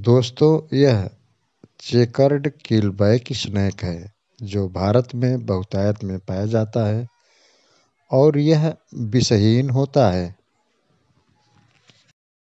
दोस्तों यह checkered keelback snack है जो भारत में बहुतायत में पाया जाता है और यह विषहीन होता है